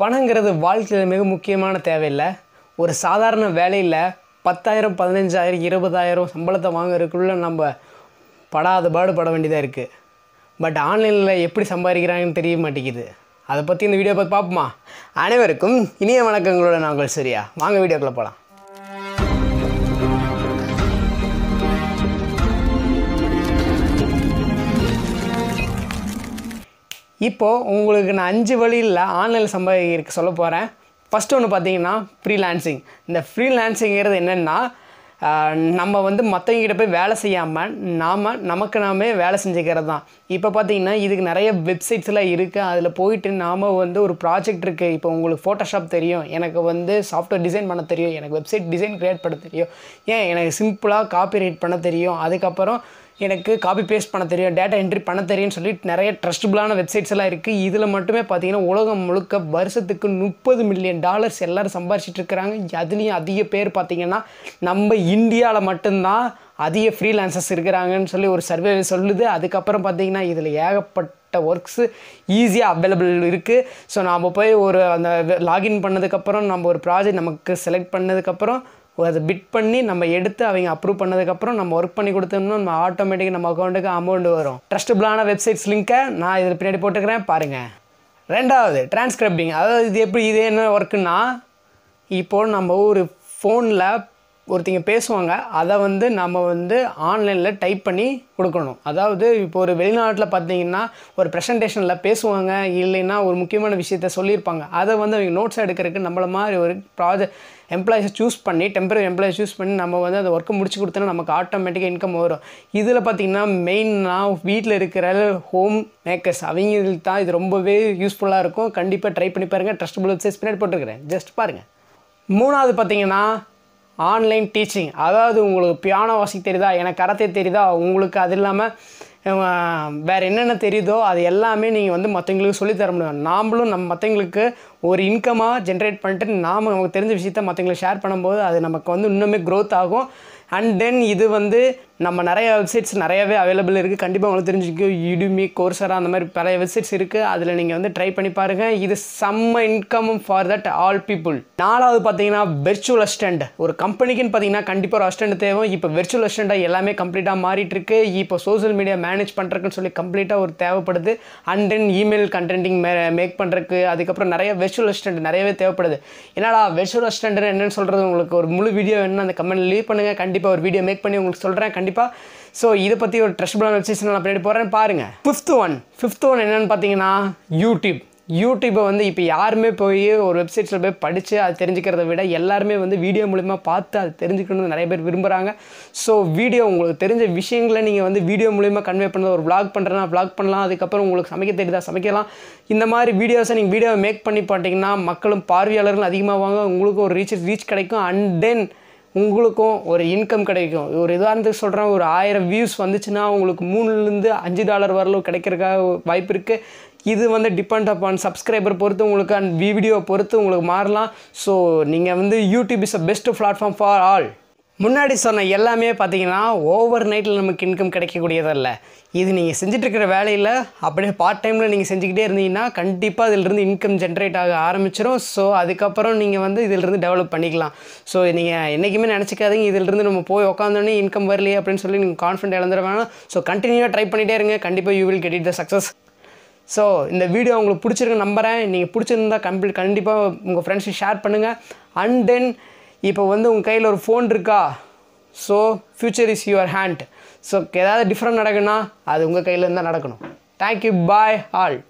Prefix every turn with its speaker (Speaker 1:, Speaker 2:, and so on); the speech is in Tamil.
Speaker 1: பணங்கிறது வாழ்க்கையில் மிக முக்கியமான தேவையில்லை ஒரு சாதாரண வேலையில் பத்தாயிரம் பதினஞ்சாயிரம் இருபதாயிரம் சம்பளத்தை வாங்குறதுக்குள்ளே நம்ம படாத பாடுபட வேண்டியதாக இருக்குது பட் ஆன்லைனில் எப்படி சம்பாதிக்கிறாங்கன்னு தெரிய மாட்டேங்குது அதை பற்றி இந்த வீடியோ பார்த்து பார்ப்போமா அனைவருக்கும் இனிய வணக்கங்களோட நாங்கள் சரியா வாங்க வீடியோக்குள்ளே போகலாம் இப்போது உங்களுக்கு நான் அஞ்சு வழியில் ஆன்லைன் சம்பாதிக்கிறதுக்கு சொல்ல போகிறேன் ஃபஸ்ட்டு ஒன்று பார்த்தீங்கன்னா ஃப்ரீலான்சிங் இந்த ஃப்ரீலான்சிங்கிறது என்னென்னா நம்ம வந்து மற்றவங்கிட்ட போய் வேலை செய்யாமல் நாம் நமக்கு நாமே வேலை செஞ்சுக்கிறது தான் இப்போ பார்த்திங்கன்னா இதுக்கு நிறைய வெப்சைட்ஸ்லாம் இருக்குது அதில் போயிட்டு நாம் வந்து ஒரு ப்ராஜெக்ட் இருக்குது இப்போ உங்களுக்கு ஃபோட்டோஷாப் தெரியும் எனக்கு வந்து சாஃப்ட்வேர் டிசைன் பண்ண தெரியும் எனக்கு வெப்சைட் டிசைன் க்ரியேட் பண்ண தெரியும் ஏன் எனக்கு சிம்பிளாக காப்பி ரைட் பண்ண தெரியும் அதுக்கப்புறம் எனக்கு காப்பி பேஸ்ட் பண்ண தெரியும் டேட்டா என்ட்ரி பண்ண தெரியும்னு சொல்லி நிறைய ட்ரஸ்டபுளான வெப்சைட்ஸ் எல்லாம் இருக்குது இதில் மட்டுமே பார்த்தீங்கன்னா உலகம் முழுக்க வருஷத்துக்கு முப்பது மில்லியன் டாலர்ஸ் எல்லோரும் சம்பாரிச்சிட்டு இருக்கிறாங்க அதுலேயும் அதிக பேர் பார்த்திங்கன்னா நம்ம இந்தியாவில் மட்டும்தான் அதிக ஃப்ரீலான்சர்ஸ் இருக்கிறாங்கன்னு சொல்லி ஒரு சர்வே சொல்லுது அதுக்கப்புறம் பார்த்தீங்கன்னா இதில் ஏகப்பட்ட ஒர்க்ஸு ஈஸியாக அவைலபிள் இருக்குது ஸோ நாம் போய் ஒரு அந்த லாகின் பண்ணதுக்கப்புறம் நம்ம ஒரு ப்ராஜெக்ட் நமக்கு செலக்ட் பண்ணதுக்கப்புறம் அதை பிட் பண்ணி நம்ம எடுத்து அவங்க அப்ரூவ் பண்ணதுக்கப்புறம் நம்ம ஒர்க் பண்ணி கொடுத்தோம்னா நம்ம ஆட்டோமேட்டிக்காக நம்ம அக்கௌண்ட்டுக்கு அமௌண்ட் வரும் ட்ரஸ்டபிளான வெப்சைட்ஸ் லிங்க்கை நான் இதில் பின்னாடி போட்டுக்கிறேன் பாருங்கள் ரெண்டாவது டிரான்ஸ்கிரிப்டிங் அதாவது இது எப்படி இது என்ன ஒர்க்குன்னா இப்போது நம்ம ஒரு ஃபோனில் ஒருத்தங்க பேசுவாங்க அதை வந்து நம்ம வந்து ஆன்லைனில் டைப் பண்ணி கொடுக்கணும் அதாவது இப்போ ஒரு வெளிநாட்டில் பார்த்தீங்கன்னா ஒரு ப்ரெசன்டேஷனில் பேசுவாங்க இல்லைன்னா ஒரு முக்கியமான விஷயத்த சொல்லியிருப்பாங்க அதை வந்து அவங்க நோட்ஸ் எடுக்கிறதுக்கு நம்மள மாதிரி ஒரு ப்ராஜெக்ட் எம்ப்ளாயிஸை சூஸ் பண்ணி டெம்பரரி எம்ப்ளாயிஸ் சூஸ் பண்ணி நம்ம வந்து அந்த ஒர்க்கை முடிச்சு கொடுத்தோன்னா நமக்கு ஆட்டோமேட்டிக்காக இன்கம் வரும் இதில் பார்த்திங்கன்னா மெயினாக வீட்டில் இருக்கிற ஹோம் மேக்கர்ஸ் அவங்களுக்கு தான் இது ரொம்பவே யூஸ்ஃபுல்லாக இருக்கும் கண்டிப்பாக ட்ரை பண்ணி பாருங்கள் ட்ரஸ்ட் வெப்சைட்ஸ் பின்னாடி போட்டுருக்கிறேன் ஜஸ்ட் பாருங்கள் மூணாவது பார்த்தீங்கன்னா ஆன்லைன் டீச்சிங் அதாவது உங்களுக்கு பியானோ வாசி தெரியுதா எனக்கு கரத்தை தெரியுதா உங்களுக்கு அது இல்லாமல் வேறு என்னென்ன தெரியுதோ அது எல்லாமே நீங்கள் வந்து மற்றவங்களுக்கு சொல்லித்தர முடியும் நாம்ளும் நம் மற்றவங்களுக்கு ஒரு இன்கமாக ஜென்ரேட் பண்ணிட்டு நாம் நமக்கு தெரிஞ்ச விஷயத்த மற்றவங்களை ஷேர் பண்ணும்போது அது நமக்கு வந்து இன்னுமே க்ரோத் ஆகும் அண்ட் தென் இது வந்து நம்ம நிறைய வெப்சைட்ஸ் நிறையவே அவைலபிள் இருக்குது கண்டிப்பாக உங்களுக்கு தெரிஞ்சுக்கோ இடுமி கோர்ஸரா அந்த மாதிரி பல வெப்சைட்ஸ் இருக்குது அதில் நீங்கள் வந்து ட்ரை பண்ணி பாருங்கள் இது செம்ம இன்கமும் ஃபார் தட் ஆல் பீப்புள் நாலாவது பார்த்தீங்கன்னா வெர்ச்சுவல் அஸ்டண்ட் ஒரு கம்பெனிக்குன்னு பார்த்தீங்கன்னா கண்டிப்பாக ஒரு அஸ்டண்ட் தேவை இப்போ வெர்ச்சுவல் அஸ்டண்டாக எல்லாமே கம்ப்ளீட்டாக மாறிட்டுருக்கு இப்போ சோஷியல் மீடியா மேனேஜ் பண்ணுறக்குன்னு சொல்லி கம்ப்ளீட்டாக ஒரு தேவைப்படுது அண்ட் தென் இமெயில் கண்டென்ட்டிங் மே மேக் பண்ணுறக்கு அதுக்கப்புறம் நிறைய வெர்ச் விர்ச்சுவல் அசிஸ்டன்ட் நிறையவே தேவைப்படுது என்னடா விர்ச்சுவல் அசிஸ்டன்ட் என்னென்னு சொல்கிறது உங்களுக்கு ஒரு முழு வீடியோ வேணும்னா அந்த கமெண்ட் லீவ் பண்ணுங்கள் கண்டிப்பாக ஒரு வீடியோ மேக் பண்ணி உங்களுக்கு சொல்கிறேன் கண்டிப்பாக ஸோ இதை பற்றி ஒரு ட்ரெஸ்ட் பிளான் வெப்சைட்ஸ் நான் பின்னாடி போகிறேன் பாருங்கள் ஃபிஃப்த் ஒன் ஃபிஃப்த் ஒன் என்னென்னு பார்த்தீங்கன்னா யூடியூப் யூடியூப்பை வந்து இப்போ யாருமே போய் ஒரு வெப்சைட்ஸில் போய் படித்து அது தெரிஞ்சுக்கிறத விட எல்லாருமே வந்து வீடியோ மூலிமா பார்த்து அது தெரிஞ்சுக்கணும்னு நிறைய பேர் விரும்புகிறாங்க ஸோ வீடியோ உங்களுக்கு தெரிஞ்ச விஷயங்களை நீங்கள் வந்து வீடியோ மூலிமா கன்வே பண்ணுறது ஒரு விளாக் பண்ணுறேன்னா விளாக் பண்ணலாம் அதுக்கப்புறம் உங்களுக்கு சமைக்க தெரியுதா சமைக்கலாம் இந்த மாதிரி வீடியோஸை நீங்கள் வீடியோவை மேக் பண்ணி பார்த்தீங்கன்னா மக்களும் பார்வையாளர்கள் அதிகமாகுவாங்க உங்களுக்கு ஒரு ரீச் ரீச் கிடைக்கும் அண்ட் தென் உங்களுக்கும் ஒரு இன்கம் கிடைக்கும் ஒரு உதாரணத்துக்கு சொல்கிறேன் ஒரு ஆயிரம் வியூஸ் வந்துச்சுன்னா உங்களுக்கு மூணுலேருந்து அஞ்சு டாலர் வரலும் கிடைக்கிறதுக்காக வாய்ப்பு இருக்குது இது வந்து டிபெண்ட் அப்பான் சப்ஸ்கிரைபர் பொறுத்து உங்களுக்கு அண்ட் வீடியோ பொறுத்து உங்களுக்கு மாறலாம் ஸோ நீங்கள் வந்து YouTube is a best platform for all முன்னாடி சொன்ன எல்லாமே பார்த்தீங்கன்னா ஓவர் நைட்டில் நமக்கு இன்கம் கிடைக்கக்கூடியதல்ல இது நீங்கள் செஞ்சிட்ருக்கிற வேலையில் அப்படியே பார்ட் டைமில் நீங்கள் செஞ்சுக்கிட்டே இருந்தீங்கன்னா கண்டிப்பாக இதிலிருந்து இன்கம் ஜென்ரேட் ஆக ஆரம்பிச்சிடும் ஸோ அதுக்கப்புறம் நீங்கள் வந்து இதிலிருந்து டெவலப் பண்ணிக்கலாம் ஸோ நீங்கள் என்றைக்குமே நினச்சிக்காதீங்க இதிலிருந்து நம்ம போய் உட்காந்தோன்னே இன்கம் வரலையே அப்படின்னு சொல்லி நீங்கள் கான்ஃபிடண்ட் இழந்துட வேணாம் ஸோ கண்டினியூவாக ட்ரை பண்ணிகிட்டே இருங்க கண்டிப்பாக you will get it the success so இந்த வீடியோ உங்களுக்கு பிடிச்சிருக்க நம்புகிறேன் நீங்கள் பிடிச்சிருந்தா கம்ப்ளீட் கண்டிப்பாக உங்கள் ஃப்ரெண்ட்ஸுக்கு ஷேர் பண்ணுங்கள் அண்ட் தென் இப்போ வந்து உங்கள் கையில் ஒரு ஃபோன் இருக்கா so future is your hand so ஏதாவது டிஃப்ரெண்ட் நடக்குன்னா அது உங்கள் கையிலேருந்து தான் நடக்கணும் தேங்க்யூ பாய் ஆல்